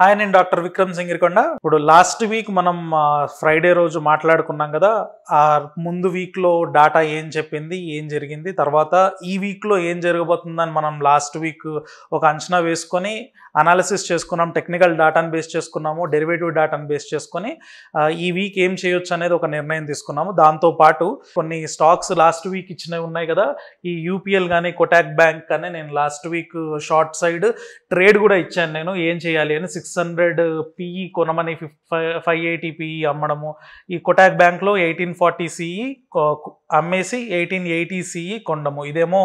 hi నేను doctor Vikram Singirikonda ఇప్పుడు last week మనం ఫ్రైడే రోజు మాట్లాడుకున్నాం కదా ఆ ముందు వీక్లో డాటా ఏం చెప్పింది ఏం జరిగింది తర్వాత ఈ వీక్లో ఏం జరగబోతుందని మనం లాస్ట్ వీక్ ఒక అంచనా వేసుకొని అనాలిసిస్ చేసుకున్నాం టెక్నికల్ డాటాను బేస్ చేసుకున్నాము డెరివేటివ్ డాటాను బేస్ చేసుకొని ఈ వీక్ ఏం చేయొచ్చు అనేది ఒక నిర్ణయం తీసుకున్నాము దాంతోపాటు కొన్ని స్టాక్స్ లాస్ట్ వీక్ ఇచ్చినవి ఉన్నాయి కదా ఈ యూపీఎల్ కానీ కొటాక్ బ్యాంక్ కానీ నేను last week short side trade కూడా ఇచ్చాను నేను ఏం చేయాలి అని సిక్స్ సిక్స్ హండ్రెడ్ పిఈ కొనమని ఫిఫ్ ఫైవ్ ఎయిటీ పిఈ అమ్మడము ఈ కొటాక్ బ్యాంక్లో ఎయిటీన్ ఫార్టీ సిఈ అమ్మేసి ఎయిటీన్ ఎయిటీ సిఈ కొండము ఇదేమో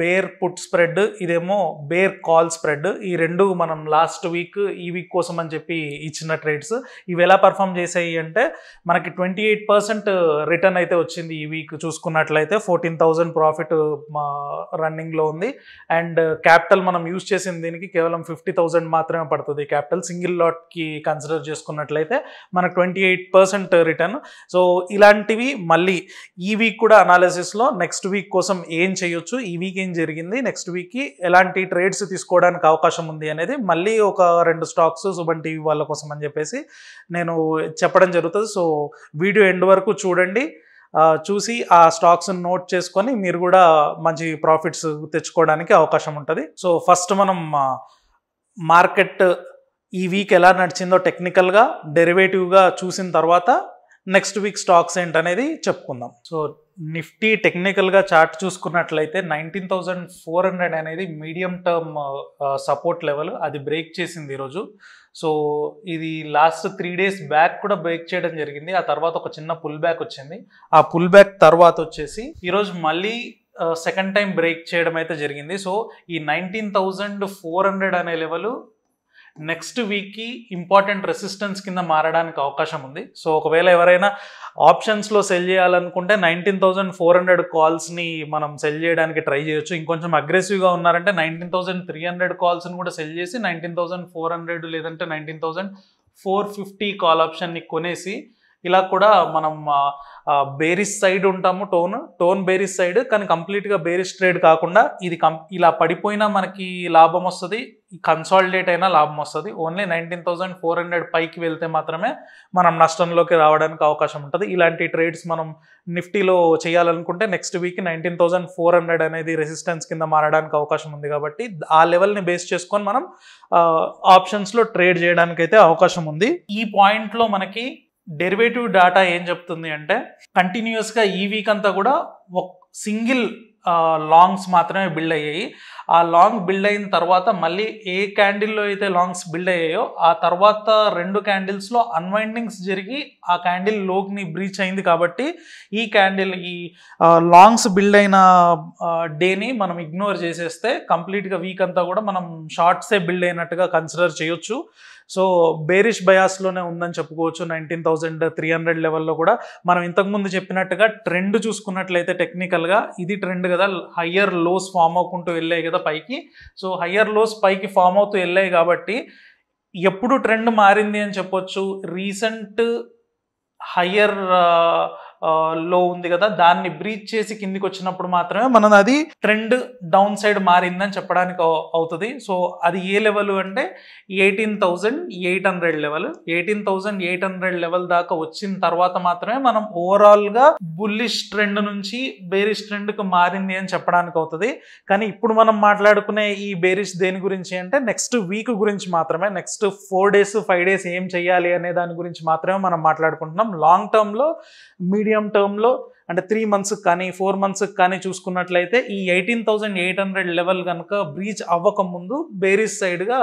బేర్ పుట్ స్ప్రెడ్ ఇదేమో బేర్ కాల్ స్ప్రెడ్ ఈ రెండు మనం లాస్ట్ వీక్ ఈ వీక్ కోసం అని చెప్పి ఇచ్చిన ట్రేడ్స్ ఇవి ఎలా పర్ఫామ్ చేసాయి అంటే మనకి ట్వంటీ ఎయిట్ పర్సెంట్ రిటర్న్ అయితే వచ్చింది ఈ వీక్ చూసుకున్నట్లయితే ఫోర్టీన్ థౌజండ్ ప్రాఫిట్ రన్నింగ్లో ఉంది అండ్ క్యాపిటల్ మనం యూస్ చేసిన దీనికి కేవలం ఫిఫ్టీ థౌజండ్ మాత్రమే పడుతుంది క్యాపిటల్ సింగిల్ లాట్కి కన్సిడర్ చేసుకున్నట్లయితే మనకు twenty eight percent return so ఇలాంటివి మళ్ళీ ఈ వీక్ కూడా అనాలిసిస్లో నెక్స్ట్ వీక్ కోసం ఏం చేయొచ్చు ఈ వీక్ ఏం జరిగింది నెక్స్ట్ వీక్కి ఎలాంటి ట్రేడ్స్ తీసుకోవడానికి అవకాశం ఉంది అనేది మళ్ళీ ఒక రెండు స్టాక్స్ సుమన్ టీవీ వాళ్ళ కోసం అని చెప్పేసి నేను చెప్పడం జరుగుతుంది సో వీడియో ఎండ్ వరకు చూడండి చూసి ఆ స్టాక్స్ నోట్ చేసుకొని మీరు కూడా మంచి ప్రాఫిట్స్ తెచ్చుకోవడానికి అవకాశం ఉంటుంది సో ఫస్ట్ మనం మార్కెట్ ఈ వీక్ ఎలా నడిచిందో టెక్నికల్గా డెరివేటివ్గా చూసిన తర్వాత నెక్స్ట్ వీక్ స్టాక్స్ ఏంటనేది చెప్పుకుందాం సో నిఫ్టీ టెక్నికల్గా చార్ట్ చూసుకున్నట్లయితే నైన్టీన్ థౌజండ్ ఫోర్ హండ్రెడ్ అనేది మీడియం టర్మ్ సపోర్ట్ లెవెల్ అది బ్రేక్ చేసింది ఈరోజు సో ఇది లాస్ట్ త్రీ డేస్ బ్యాక్ కూడా బ్రేక్ చేయడం జరిగింది ఆ తర్వాత ఒక చిన్న పుల్ బ్యాక్ వచ్చింది ఆ పుల్ బ్యాక్ తర్వాత వచ్చేసి ఈరోజు మళ్ళీ సెకండ్ టైం బ్రేక్ చేయడం అయితే జరిగింది సో ఈ నైన్టీన్ థౌజండ్ ఫోర్ హండ్రెడ్ అనే లెవెల్ నెక్స్ట్ వీక్కి ఇంపార్టెంట్ రెసిస్టెన్స్ కింద మారడానికి అవకాశం ఉంది సో ఒకవేళ ఎవరైనా ఆప్షన్స్లో సెల్ చేయాలనుకుంటే నైన్టీన్ థౌజండ్ ఫోర్ హండ్రెడ్ కాల్స్ని మనం సెల్ చేయడానికి ట్రై చేయొచ్చు ఇంకొంచెం అగ్రెసివ్గా ఉన్నారంటే నైన్టీన్ థౌజండ్ త్రీ హండ్రెడ్ కాల్స్ని కూడా సెల్ చేసి నైన్టీన్ థౌజండ్ ఫోర్ హండ్రెడ్ లేదంటే nineteen thousand four fifty call ఆప్షన్ని కొనేసి ఇలా కూడా మనం బేరిస్ సైడ్ ఉంటాము టోన్ టోన్ బేరిస్ సైడ్ కానీ కంప్లీట్గా బేరిస్ ట్రేడ్ కాకుండా ఇది ఇలా పడిపోయినా మనకి లాభం వస్తుంది కన్సాలిడేట్ అయినా లాభం వస్తుంది only nineteen thousand four hundred పైకి వెళ్తే మాత్రమే మనం నష్టంలోకి రావడానికి అవకాశం ఉంటుంది ఇలాంటి ట్రేడ్స్ మనం నిఫ్టీలో చేయాలనుకుంటే next week nineteen thousand four hundred అనేది రెసిస్టెన్స్ కింద మారడానికి అవకాశం ఉంది కాబట్టి ఆ లెవెల్ని బేస్ చేసుకొని మనం ఆప్షన్స్లో ట్రేడ్ చేయడానికి అయితే అవకాశం ఉంది ఈ పాయింట్లో మనకి డెరివేటివ్ డేటా ఏం చెప్తుంది అంటే కంటిన్యూస్గా ఈ వీక్ అంతా కూడా ఒక సింగిల్ లాంగ్స్ మాత్రమే బిల్డ్ అయ్యాయి ఆ లాంగ్ బిల్డ్ అయిన తర్వాత మళ్ళీ ఏ క్యాండిల్లో అయితే లాంగ్స్ బిల్డ్ అయ్యాయో ఆ తర్వాత రెండు క్యాండిల్స్లో అన్వైండింగ్స్ జరిగి ఆ క్యాండిల్ లోక్ని బ్రీచ్ అయింది కాబట్టి ఈ క్యాండిల్ ఈ లాంగ్స్ బిల్డ్ అయిన డేని మనం ఇగ్నోర్ చేసేస్తే కంప్లీట్గా వీక్ అంతా కూడా మనం షార్ట్సే బిల్డ్ అయినట్టుగా కన్సిడర్ చేయొచ్చు సో బేరిష్ బయాస్లోనే ఉందని చెప్పుకోవచ్చు నైన్టీన్ థౌజండ్ త్రీ హండ్రెడ్ లెవెల్లో కూడా మనం ఇంతకుముందు చెప్పినట్టుగా ట్రెండ్ చూసుకున్నట్లయితే టెక్నికల్గా ఇది ట్రెండ్ కదా హయ్యర్ లోస్ ఫామ్ అవుకుంటూ వెళ్ళాయి కదా పైకి సో హయ్యర్ లోస్ పైకి ఫామ్ అవుతూ వెళ్ళాయి కాబట్టి ఎప్పుడు ట్రెండ్ మారింది అని చెప్పొచ్చు రీసెంట్ హయ్యర్ లో ఉంది కదా దాన్ని బ్రీచ్ చేసి కిందికి వచ్చినప్పుడు మాత్రమే మనం అది ట్రెండ్ డౌన్ సైడ్ మారిందని చెప్పడానికి అవుతుంది సో అది ఏ లెవెల్ అంటే eighteen thousand eight hundred level eighteen thousand eight hundred level దాకా వచ్చిన తర్వాత మాత్రమే మనం ఓవరాల్గా బుల్లిష్ ట్రెండ్ నుంచి బేరిష్ ట్రెండ్కి మారింది అని చెప్పడానికి అవుతుంది కానీ ఇప్పుడు మనం మాట్లాడుకునే ఈ బేరిష్ దేని గురించి అంటే నెక్స్ట్ వీక్ గురించి మాత్రమే next four days five days ఏం చేయాలి అనే దాని గురించి మాత్రమే మనం మాట్లాడుకుంటున్నాం లాంగ్ టర్మ్ లో మీడియం మీడియం టర్మ్లో అంటే త్రీ మంత్స్కి కానీ ఫోర్ మంత్స్కి కానీ చూసుకున్నట్లయితే ఈ eighteen thousand eight hundred level కనుక బ్రీచ్ అవ్వకముందు బేరిస్ సైడ్గా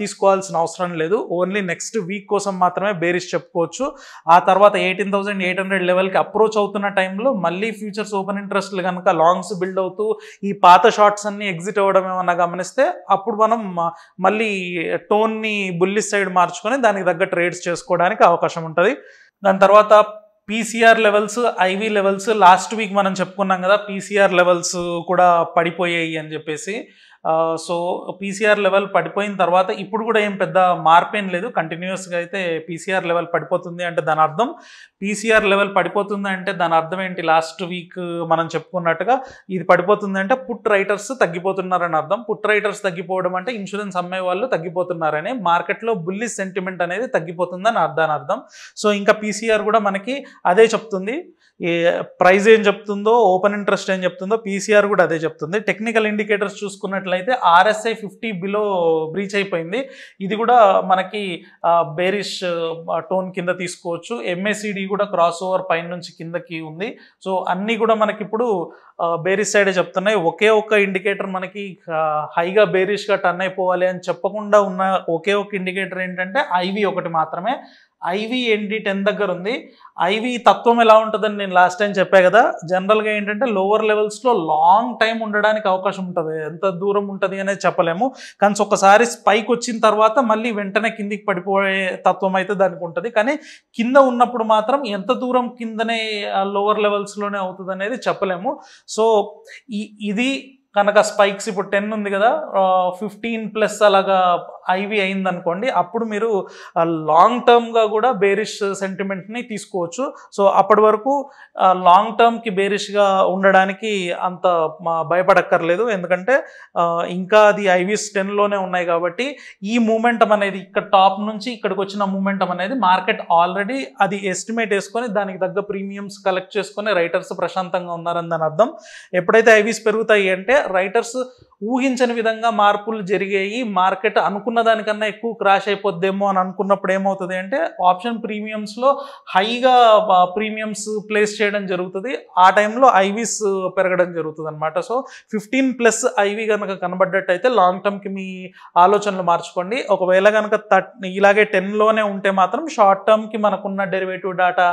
తీసుకోవాల్సిన అవసరం లేదు ఓన్లీ నెక్స్ట్ వీక్ కోసం మాత్రమే బేరిస్ చెప్పుకోవచ్చు ఆ తర్వాత ఎయిటీన్ థౌజండ్ ఎయిట్ హండ్రెడ్ లెవెల్కి అప్రోచ్ అవుతున్న టైంలో మళ్ళీ ఫ్యూచర్స్ ఓపెన్ ఇంట్రెస్ట్లు కనుక లాంగ్స్ బిల్డ్ అవుతూ ఈ పాత షార్ట్స్ అన్ని ఎగ్జిట్ అవ్వడం ఏమన్నా గమనిస్తే అప్పుడు మనం మళ్ళీ టోన్ని బుల్లిస్ సైడ్ మార్చుకొని దానికి తగ్గ ట్రేడ్స్ చేసుకోవడానికి అవకాశం ఉంటుంది దాని తర్వాత PCR levels IV levels last week మనం చెప్పుకున్నాం కదా పీసీఆర్ లెవెల్స్ కూడా పడిపోయాయి అని చెప్పేసి సో పీసీఆర్ లెవెల్ పడిపోయిన తర్వాత ఇప్పుడు కూడా ఏం పెద్ద మార్పేం లేదు కంటిన్యూస్గా అయితే పీసీఆర్ లెవెల్ పడిపోతుంది అంటే దాని అర్థం పీసీఆర్ లెవెల్ పడిపోతుంది అంటే దాని అర్థం ఏంటి లాస్ట్ వీక్ మనం చెప్పుకున్నట్టుగా ఇది పడిపోతుంది అంటే పుట్ రైటర్స్ తగ్గిపోతున్నారని అర్థం పుట్ రైటర్స్ తగ్గిపోవడం అంటే ఇన్సూరెన్స్ అమ్మే వాళ్ళు తగ్గిపోతున్నారని మార్కెట్లో బుల్లి సెంటిమెంట్ అనేది తగ్గిపోతుందని దాని అర్థం సో ఇంకా పీసీఆర్ కూడా మనకి అదే చెప్తుంది ప్రైజ్ ప్రైస్ ఏం చెప్తుందో ఓపెన్ ఇంట్రెస్ట్ ఏం చెప్తుందో పీసీఆర్ కూడా అదే చెప్తుంది టెక్నికల్ ఇండికేటర్స్ చూసుకున్నట్లయితే ఆర్ఎస్ఐ ఫిఫ్టీ బిలో బ్రీచ్ అయిపోయింది ఇది కూడా మనకి బేరిష్ టోన్ కింద తీసుకోవచ్చు ఎంఏసిడి కూడా క్రాస్ ఓవర్ పైన నుంచి కిందకి ఉంది సో అన్నీ కూడా మనకి ఇప్పుడు బేరిష్ సైడే చెప్తున్నాయి ఒకే ఒక్క ఇండికేటర్ మనకి హైగా బేరిష్గా టర్న్ అయిపోవాలి అని చెప్పకుండా ఉన్న ఒకే ఒక్క ఇండికేటర్ ఏంటంటే ఐవి ఒకటి మాత్రమే ఐవీ ఎన్డి టెన్ దగ్గర ఉంది ఐవి తత్వం ఎలా ఉంటుందని నేను లాస్ట్ టైం చెప్పా కదా జనరల్గా ఏంటంటే లోవర్ లెవెల్స్లో లాంగ్ టైం ఉండడానికి అవకాశం ఉంటుంది ఎంత దూరం ఉంటుంది అనేది చెప్పలేము కానీ ఒకసారి స్పైక్ వచ్చిన తర్వాత మళ్ళీ వెంటనే కిందికి పడిపోయే తత్వం అయితే దానికి ఉంటుంది కానీ కింద ఉన్నప్పుడు మాత్రం ఎంత దూరం కిందనే లోవర్ లెవెల్స్లోనే అవుతుంది అనేది చెప్పలేము సో ఇది కనుక స్పైక్స్ ఇప్పుడు టెన్ ఉంది కదా ఫిఫ్టీన్ ప్లస్ అలాగా ఐవి అయింది అనుకోండి అప్పుడు మీరు లాంగ్ టర్మ్గా కూడా బేరిష్ సెంటిమెంట్ని తీసుకోవచ్చు సో అప్పటి వరకు లాంగ్ టర్మ్కి బేరిష్గా ఉండడానికి అంత భయపడక్కర్లేదు ఎందుకంటే ఇంకా అది ఐవీస్ టెన్లోనే ఉన్నాయి కాబట్టి ఈ మూమెంటం అనేది ఇక్కడ టాప్ నుంచి ఇక్కడికి వచ్చిన మూమెంటం అనేది మార్కెట్ ఆల్రెడీ అది ఎస్టిమేట్ వేసుకొని దానికి తగ్గ ప్రీమియమ్స్ కలెక్ట్ చేసుకొని రైటర్స్ ప్రశాంతంగా ఉన్నారని దాని అర్థం ఎప్పుడైతే ఐవీస్ పెరుగుతాయి అంటే రైటర్స్ ఊహించని విధంగా మార్పులు జరిగాయి మార్కెట్ అనుకున్న దానికన్నా ఎక్కువ క్రాష్ అయిపోద్దేమో అని అనుకున్నప్పుడు ఏమవుతుంది అంటే ఆప్షన్ ప్రీమియమ్స్లో హైగా ప్రీమియమ్స్ ప్లేస్ చేయడం జరుగుతుంది ఆ టైంలో ఐవీస్ పెరగడం జరుగుతుంది అనమాట సో ఫిఫ్టీన్ ప్లస్ ఐవీ కనుక కనబడ్డట్టయితే లాంగ్ టర్మ్కి మీ ఆలోచనలు మార్చుకోండి ఒకవేళ కనుక ఇలాగే టెన్లోనే ఉంటే మాత్రం షార్ట్ టర్మ్కి మనకున్న డెరివేటివ్ డేటా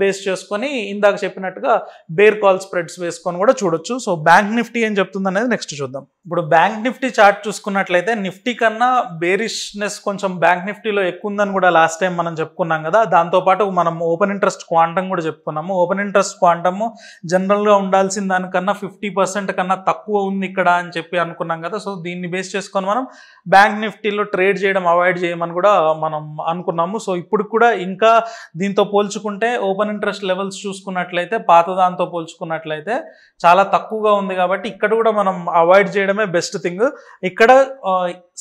బేస్ చేసుకొని ఇందాక చెప్పినట్టుగా బేర్ కాల్ స్ప్రెడ్స్ వేసుకొని కూడా చూడొచ్చు సో బ్యాంక్ నిఫ్టీ ఏం చెప్తుంది అనేది నెక్స్ట్ చూద్దాం ఇప్పుడు బ్యాంక్ నిఫ్టీ చార్ట్ చూసుకున్నట్లయితే నిఫ్టీ కన్నా బేరిష్నెస్ కొంచెం బ్యాంక్ నిఫ్టీలో ఎక్కువ ఉందని కూడా లాస్ట్ టైం మనం చెప్పుకున్నాం కదా దాంతోపాటు మనం ఓపెన్ ఇంట్రెస్ట్ క్వాంటం కూడా చెప్పుకున్నాము ఓపెన్ ఇంట్రెస్ట్ క్వాంటము జనరల్గా ఉండాల్సిన దానికన్నా ఫిఫ్టీ పర్సెంట్ కన్నా తక్కువ ఉంది ఇక్కడ అని చెప్పి అనుకున్నాం కదా సో దీన్ని బేస్ చేసుకొని మనం బ్యాంక్ నిఫ్టీలో ట్రేడ్ చేయడం అవాయిడ్ చేయమని కూడా మనం అనుకున్నాము సో ఇప్పుడు కూడా ఇంకా దీంతో పోల్చుకుంటే ఓపెన్ ఇంట్రెస్ట్ లెవెల్స్ చూసుకున్నట్లయితే పాత దాంతో పోల్చుకున్నట్లయితే చాలా తక్కువగా ఉంది కాబట్టి ఇక్కడ కూడా మనం అవాయిడ్ చేయడమే బెస్ట్ థింగ్ ఇక్కడ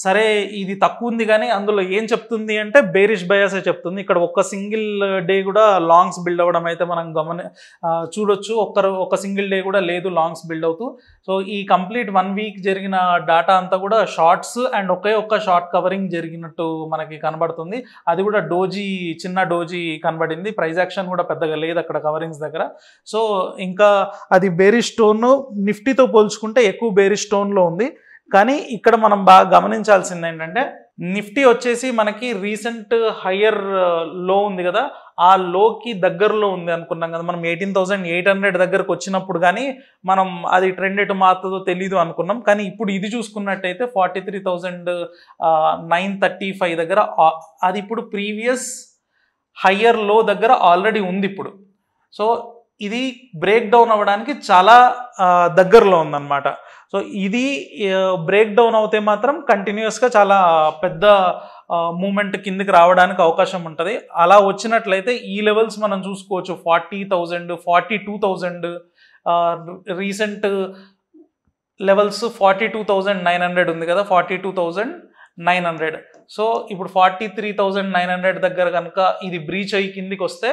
సరే ఇది తక్కువ ఉంది కానీ అందులో ఏం చెప్తుంది అంటే బేరిష్ బయాసే చెప్తుంది ఇక్కడ ఒక్క సింగిల్ డే కూడా లాంగ్స్ బిల్డ్ అవ్వడం అయితే మనం గమని చూడొచ్చు ఒక్కరు ఒక సింగిల్ డే కూడా లేదు లాంగ్స్ బిల్డ్ అవుతూ సో ఈ కంప్లీట్ వన్ వీక్ జరిగిన డాటా అంతా కూడా షార్ట్స్ అండ్ ఒకే ఒక్క షార్ట్ కవరింగ్ జరిగినట్టు మనకి కనబడుతుంది అది కూడా డోజీ చిన్న డోజీ కనబడింది ప్రైజ్ యాక్షన్ కూడా కూడా పెద్దగా లేదు అక్కడ కవరింగ్స్ దగ్గర సో ఇంకా అది బేరీ స్టోన్ నిఫ్టీతో పోల్చుకుంటే ఎక్కువ బేరీ స్టోన్లో ఉంది కానీ ఇక్కడ మనం బాగా గమనించాల్సింది ఏంటంటే నిఫ్టీ వచ్చేసి మనకి రీసెంట్ హయ్యర్ లో ఉంది కదా ఆ లోకి దగ్గరలో ఉంది అనుకున్నాం కదా మనం ఎయిటీన్ థౌసండ్ ఎయిట్ హండ్రెడ్ దగ్గరకు వచ్చినప్పుడు కానీ మనం అది ట్రెండ్ ఎటు మారుతుందో తెలీదు అనుకున్నాం కానీ ఇప్పుడు ఇది చూసుకున్నట్టయితే forty three thousand nine thirty five దగ్గర అది ఇప్పుడు ప్రీవియస్ హయ్యర్ లో దగ్గర ఆల్రెడీ ఉంది ఇప్పుడు సో ఇది బ్రేక్ డౌన్ అవ్వడానికి చాలా దగ్గరలో ఉందన్నమాట సో ఇది బ్రేక్ డౌన్ అవుతే మాత్రం కంటిన్యూస్గా చాలా పెద్ద మూమెంట్ కిందికి రావడానికి అవకాశం ఉంటుంది అలా వచ్చినట్లయితే ఈ లెవెల్స్ మనం చూసుకోవచ్చు forty thousand forty two thousand recent levels forty two thousand nine hundred ఉంది కదా forty two thousand nine hundred so ఇప్పుడు forty three thousand nine hundred దగ్గర కనుక ఇది బ్రీచ్ అయ్యి కిందికి వస్తే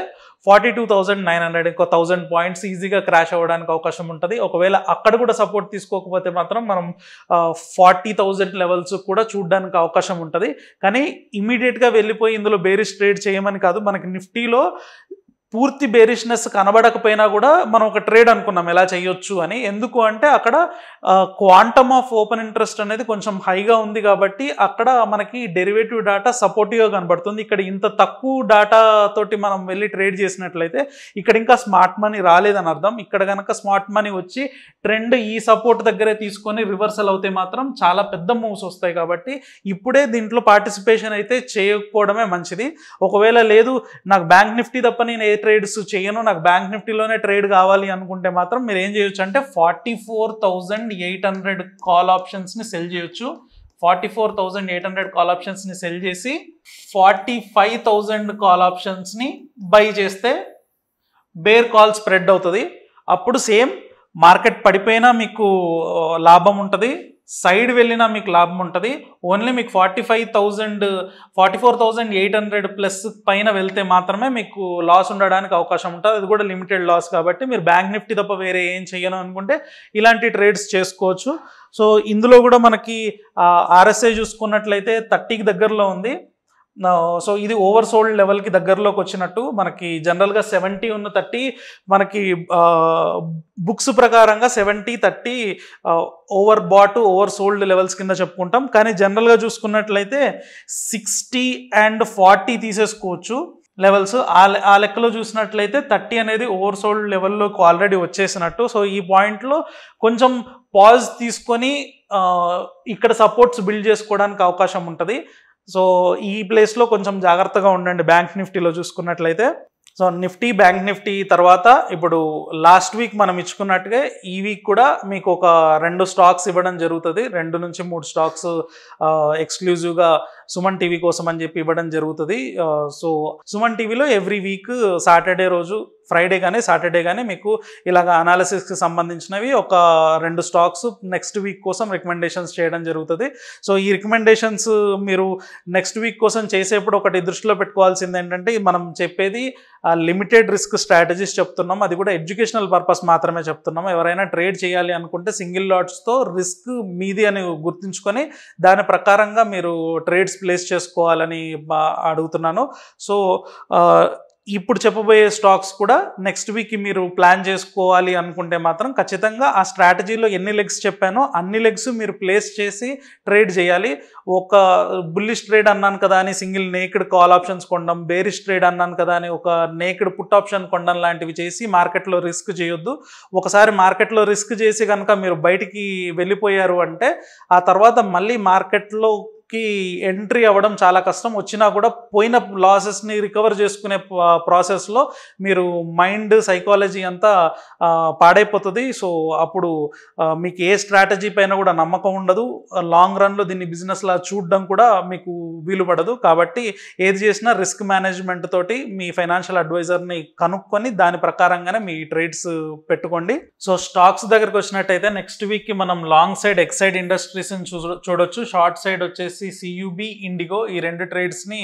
forty two thousand nine hundred ఇంకో థౌజండ్ పాయింట్స్ ఈజీగా క్రాష్ అవ్వడానికి అవకాశం ఉంటుంది ఒకవేళ అక్కడ కూడా సపోర్ట్ తీసుకోకపోతే మాత్రం మనం ఫార్టీ థౌజండ్ లెవెల్స్ కూడా చూడడానికి అవకాశం ఉంటుంది కానీ ఇమీడియట్గా వెళ్ళిపోయి ఇందులో బేరిష్ ట్రేడ్ చేయమని కాదు మనకి నిఫ్టీలో పూర్తి బేరిష్నెస్ కనబడకపోయినా కూడా మనం ఒక ట్రేడ్ అనుకున్నాం ఎలా చేయొచ్చు అని ఎందుకు అంటే అక్కడ క్వాంటమ్ ఆఫ్ ఓపెన్ ఇంట్రెస్ట్ అనేది కొంచెం హైగా ఉంది కాబట్టి అక్కడ మనకి డెరివేటివ్ డాటా సపోర్టివ్గా కనబడుతుంది ఇక్కడ ఇంత తక్కువ డాటా తోటి మనం వెళ్ళి ట్రేడ్ చేసినట్లయితే ఇక్కడ ఇంకా స్మార్ట్ మనీ రాలేదని అర్థం ఇక్కడ కనుక స్మార్ట్ మనీ వచ్చి ట్రెండ్ ఈ సపోర్ట్ దగ్గరే తీసుకొని రివర్సల్ అవుతే మాత్రం చాలా పెద్ద మూవ్స్ వస్తాయి కాబట్టి ఇప్పుడే దీంట్లో పార్టిసిపేషన్ అయితే చేయకపోవడమే మంచిది ఒకవేళ లేదు నాకు బ్యాంక్ నిఫ్టీ తప్ప నేను ట్రేడ్స్ చేయను నాకు బ్యాంక్ నిఫ్టీలోనే ట్రేడ్ కావాలి అనుకుంటే మాత్రం మీరు ఏం చేయొచ్చు అంటే forty four options eight hundred call ఆప్షన్స్ని సెల్ చేయొచ్చు forty four thousand eight hundred call ఆప్షన్స్ని సెల్ చేసి ఫార్టీ ఫైవ్ థౌజండ్ కాల్ ఆప్షన్స్ని బై చేస్తే బేర్ కాల్ స్ప్రెడ్ అవుతుంది అప్పుడు సేమ్ మార్కెట్ పడిపోయినా మీకు లాభం ఉంటుంది సైడ్ వెళ్ళినా మీకు లాభం ఉంటుంది ఓన్లీ మీకు forty five thousand forty four thousand eight hundred plus పైన వెళ్తే మాత్రమే మీకు లాస్ ఉండడానికి అవకాశం ఉంటుంది అది కూడా లిమిటెడ్ లాస్ కాబట్టి మీరు బ్యాంక్ నిఫ్టీ తప్ప వేరే ఏం చేయను అనుకుంటే ఇలాంటి ట్రేడ్స్ చేసుకోవచ్చు సో ఇందులో కూడా మనకి ఆర్ఎస్ఐ చూసుకున్నట్లయితే థర్టీకి దగ్గరలో ఉంది సో ఇది ఓవర్ సోల్డ్ లెవెల్కి దగ్గరలోకి వచ్చినట్టు మనకి జనరల్గా సెవెంటీ ఉన్న థర్టీ మనకి బుక్స్ ప్రకారంగా seventy thirty overbought oversold levels కింద చెప్పుకుంటాం కానీ జనరల్గా చూసుకున్నట్లయితే సిక్స్టీ అండ్ ఫార్టీ తీసేసుకోవచ్చు లెవెల్స్ ఆ లెక్కలో చూసినట్లయితే థర్టీ అనేది ఓవర్ సోల్డ్ లెవెల్లోకి ఆల్రెడీ వచ్చేసినట్టు సో ఈ పాయింట్లో కొంచెం పాజ్ తీసుకొని ఇక్కడ సపోర్ట్స్ బిల్డ్ చేసుకోవడానికి అవకాశం ఉంటుంది సో ఈ ప్లేస్లో కొంచెం జాగ్రత్తగా ఉండండి బ్యాంక్ నిఫ్టీలో చూసుకున్నట్లయితే సో నిఫ్టీ బ్యాంక్ నిఫ్టీ తర్వాత ఇప్పుడు లాస్ట్ వీక్ మనం ఇచ్చుకున్నట్టుగా ఈ వీక్ కూడా మీకు ఒక రెండు స్టాక్స్ ఇవ్వడం జరుగుతుంది రెండు నుంచి మూడు స్టాక్స్ ఎక్స్క్లూజివ్గా సుమన్ టీవీ కోసం అని చెప్పి ఇవ్వడం జరుగుతుంది సో సుమన్ టీవీలో ఎవ్రీ వీక్ సాటర్డే రోజు ఫ్రైడే కానీ సాటర్డే కానీ మీకు ఇలాగ అనాలిసిస్కి సంబంధించినవి ఒక రెండు స్టాక్స్ నెక్స్ట్ వీక్ కోసం రికమెండేషన్స్ చేయడం జరుగుతుంది సో ఈ రికమెండేషన్స్ మీరు నెక్స్ట్ వీక్ కోసం చేసేప్పుడు ఒకటి దృష్టిలో పెట్టుకోవాల్సింది ఏంటంటే మనం చెప్పేది లిమిటెడ్ రిస్క్ స్ట్రాటజీస్ చెప్తున్నాం అది కూడా ఎడ్యుకేషనల్ పర్పస్ మాత్రమే చెప్తున్నాం ఎవరైనా ట్రేడ్ చేయాలి అనుకుంటే సింగిల్ లాట్స్తో రిస్క్ మీది అని గుర్తుంచుకొని దాని ప్రకారంగా మీరు ట్రేడ్స్ ప్లేస్ చేసుకోవాలని అడుగుతున్నాను సో ఇప్పుడు చెప్పబోయే స్టాక్స్ కూడా నెక్స్ట్ వీక్ మీరు ప్లాన్ చేసుకోవాలి అనుకుంటే మాత్రం ఖచ్చితంగా ఆ స్ట్రాటజీలో ఎన్ని లెగ్స్ చెప్పానో అన్ని లెగ్స్ మీరు ప్లేస్ చేసి ట్రేడ్ చేయాలి ఒక బుల్లిష్ ట్రేడ్ అన్నాను కదా అని సింగిల్ నేకెడ్ కాల్ ఆప్షన్స్ కొనడం బేరిష్ ట్రేడ్ అన్నాను కదా అని ఒక నేకెడ్ పుట్ ఆప్షన్ కొనడం లాంటివి చేసి మార్కెట్లో రిస్క్ చేయొద్దు ఒకసారి మార్కెట్లో రిస్క్ చేసి కనుక మీరు బయటికి వెళ్ళిపోయారు అంటే ఆ తర్వాత మళ్ళీ మార్కెట్లో కి ఎంట్రీ అవ్వడం చాలా కష్టం వచ్చినా కూడా పోయిన లాసెస్ని రికవర్ చేసుకునే ప్రాసెస్లో మీరు మైండ్ సైకాలజీ అంతా పాడైపోతుంది సో అప్పుడు మీకు ఏ స్ట్రాటజీ పైన కూడా నమ్మకం ఉండదు లాంగ్ రన్లో దీన్ని బిజినెస్లా చూడడం కూడా మీకు వీలు పడదు కాబట్టి ఏది చేసినా రిస్క్ మేనేజ్మెంట్ తోటి మీ ఫైనాన్షియల్ అడ్వైజర్ని కనుక్కొని దాని ప్రకారంగానే మీ ట్రేడ్స్ పెట్టుకోండి సో స్టాక్స్ దగ్గరకు వచ్చినట్టయితే నెక్స్ట్ వీక్కి మనం లాంగ్ సైడ్ ఎక్సైడ్ ఇండస్ట్రీస్ని చూ చూడొచ్చు షార్ట్ సైడ్ వచ్చేసి వచ్చేసి సియుబి ఇండిగో ఈ రెండు ట్రేడ్స్ని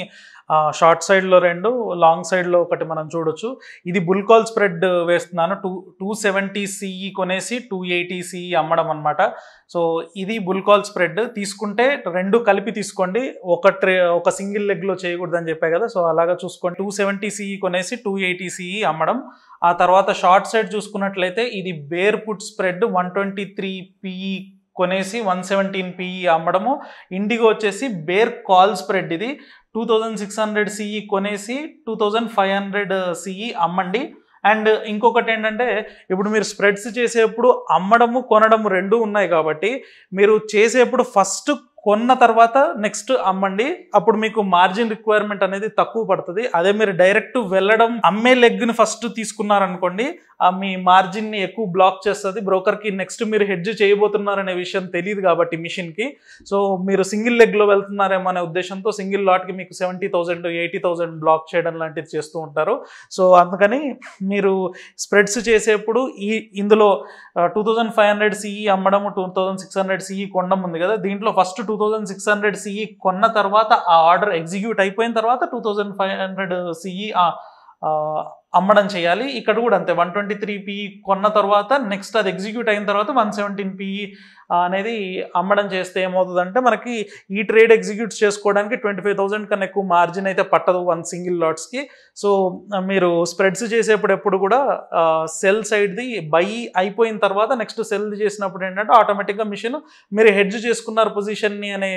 షార్ట్ సైడ్లో రెండు లాంగ్ సైడ్లో ఒకటి మనం చూడొచ్చు ఇది బుల్ కాల్ స్ప్రెడ్ వేస్తున్నాను టూ టూ సెవెంటీ సిఈ కొనేసి టూ ఎయిటీ సిఈ అమ్మడం అనమాట సో ఇది బుల్ కాల్ స్ప్రెడ్ తీసుకుంటే రెండు కలిపి తీసుకోండి ఒక ట్రే ఒక సింగిల్ లెగ్లో చేయకూడదని చెప్పాయి కదా సో అలాగా చూసుకోండి టూ సెవెంటీ సిఈ కొనేసి టూ ఎయిటీ సిఈ అమ్మడం ఆ తర్వాత షార్ట్ సైడ్ చూసుకున్నట్లయితే ఇది bear put spread one twenty three PE కొనేసి వన్ సెవెంటీన్ పిఈ అమ్మడము ఇండిగో వచ్చేసి బేర్ కాల్ స్ప్రెడ్ ఇది two thousand six hundred CE కొనేసి two thousand five hundred CE అమ్మండి అండ్ ఇంకొకటి ఏంటంటే ఇప్పుడు మీరు స్ప్రెడ్స్ చేసేప్పుడు అమ్మడము కొనడము రెండు ఉన్నాయి కాబట్టి మీరు చేసేప్పుడు ఫస్ట్ కొన్న తర్వాత నెక్స్ట్ అమ్మండి అప్పుడు మీకు మార్జిన్ రిక్వైర్మెంట్ అనేది తక్కువ పడుతుంది అదే మీరు డైరెక్ట్ వెళ్ళడం అమ్మే లెగ్ని ఫస్ట్ తీసుకున్నారనుకోండి ఆ మీ మార్జిన్ని ఎక్కువ బ్లాక్ చేస్తుంది బ్రోకర్కి నెక్స్ట్ మీరు హెడ్జ్ చేయబోతున్నారనే విషయం తెలియదు కాబట్టి మిషన్కి సో మీరు సింగిల్ లెగ్లో వెళ్తున్నారేమో అనే ఉద్దేశంతో సింగిల్ లాట్కి మీకు seventy thousand eighty thousand block చేయడం లాంటిది చేస్తూ ఉంటారు సో అందుకని మీరు స్ప్రెడ్స్ చేసేప్పుడు ఈ ఇందులో two thousand five hundred CE అమ్మడం two thousand six hundred CE కొండం ఉంది కదా దీంట్లో first two thousand six hundred CE కొన్న తర్వాత ఆ ఆర్డర్ ఎగ్జిక్యూట్ అయిపోయిన తర్వాత two thousand five hundred CE అమ్మడం చేయాలి ఇక్కడ కూడా అంతే వన్ ట్వంటీ త్రీ పిఈ కొన్న తర్వాత నెక్స్ట్ అది ఎగ్జిక్యూట్ అయిన తర్వాత వన్ సెవెంటీన్ పిఈ అనేది అమ్మడం చేస్తే ఏమవుతుందంటే మనకి ఈ ట్రేడ్ ఎగ్జిక్యూట్ చేసుకోవడానికి ట్వంటీ ఫైవ్ థౌసండ్ కన్నా ఎక్కువ మార్జిన్ అయితే పట్టదు వన్ సింగిల్ లాట్స్కి సో మీరు స్ప్రెడ్స్ చేసేప్పుడు ఎప్పుడు కూడా సెల్ సైడ్ది బై అయిపోయిన తర్వాత నెక్స్ట్ సెల్ చేసినప్పుడు ఏంటంటే ఆటోమేటిక్గా మిషన్ మీరు హెడ్జ్ చేసుకున్నారు పొజిషన్ని అనే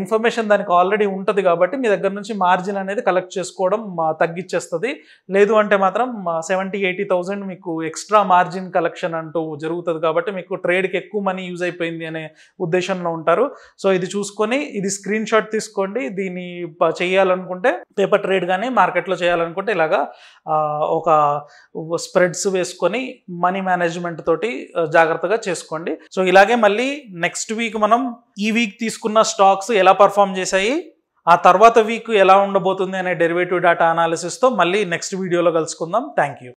ఇన్ఫర్మేషన్ దానికి ఆల్రెడీ ఉంటుంది కాబట్టి మీ దగ్గర నుంచి మార్జిన్ అనేది కలెక్ట్ చేసుకోవడం తగ్గించేస్తుంది లేదు అంటే మాత్రం సెవెంటీ ఎయిటీ థౌజండ్ మీకు ఎక్స్ట్రా మార్జిన్ కలెక్షన్ అంటూ జరుగుతుంది కాబట్టి మీకు ట్రేడ్కి ఎక్కువ మనీ మనీ యూజ్ అయిపోయింది అనే ఉద్దేశంలో ఉంటారు సో ఇది చూసుకొని ఇది స్క్రీన్ షాట్ తీసుకోండి దీన్ని చేయాలనుకుంటే పేపర్ ట్రేడ్ కానీ మార్కెట్లో చేయాలనుకుంటే ఇలాగా ఒక స్ప్రెడ్స్ వేసుకొని మనీ మేనేజ్మెంట్ తోటి జాగ్రత్తగా చేసుకోండి సో ఇలాగే మళ్ళీ నెక్స్ట్ వీక్ మనం ఈ వీక్ తీసుకున్న స్టాక్స్ ఎలా పర్ఫామ్ చేశాయి ఆ తర్వాత వీక్ ఎలా ఉండబోతుంది అనే డెరివేటివ్ డేటా అనాలిసిస్తో మళ్ళీ నెక్స్ట్ వీడియోలో కలుసుకుందాం థ్యాంక్ యూ